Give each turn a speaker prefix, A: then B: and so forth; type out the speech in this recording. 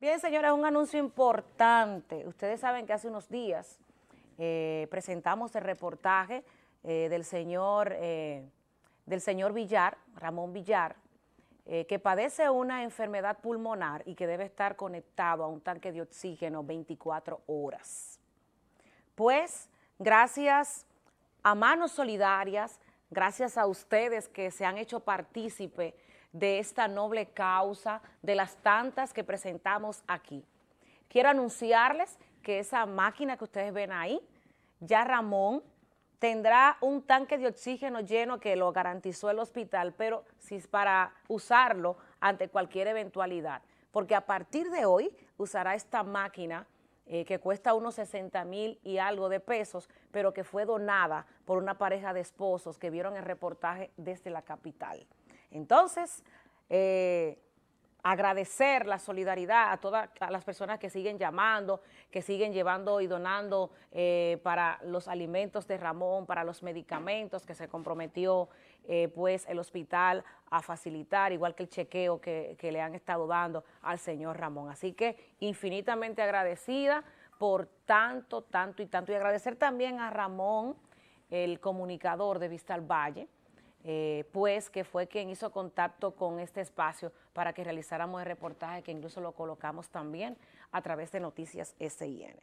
A: Bien, señora, un anuncio importante. Ustedes saben que hace unos días eh, presentamos el reportaje eh, del, señor, eh, del señor Villar, Ramón Villar, que padece una enfermedad pulmonar y que debe estar conectado a un tanque de oxígeno 24 horas. Pues, gracias a manos solidarias, gracias a ustedes que se han hecho partícipe de esta noble causa, de las tantas que presentamos aquí. Quiero anunciarles que esa máquina que ustedes ven ahí, ya Ramón tendrá un tanque de oxígeno lleno que lo garantizó el hospital, pero si es para usarlo ante cualquier eventualidad, porque a partir de hoy usará esta máquina eh, que cuesta unos 60 mil y algo de pesos, pero que fue donada por una pareja de esposos que vieron el reportaje desde la capital. Entonces, eh, agradecer la solidaridad a todas las personas que siguen llamando, que siguen llevando y donando eh, para los alimentos de Ramón, para los medicamentos que se comprometió eh, pues el hospital a facilitar, igual que el chequeo que, que le han estado dando al señor Ramón. Así que infinitamente agradecida por tanto, tanto y tanto. Y agradecer también a Ramón, el comunicador de Vista al Valle, eh, pues que fue quien hizo contacto con este espacio para que realizáramos el reportaje que incluso lo colocamos también a través de Noticias SIN.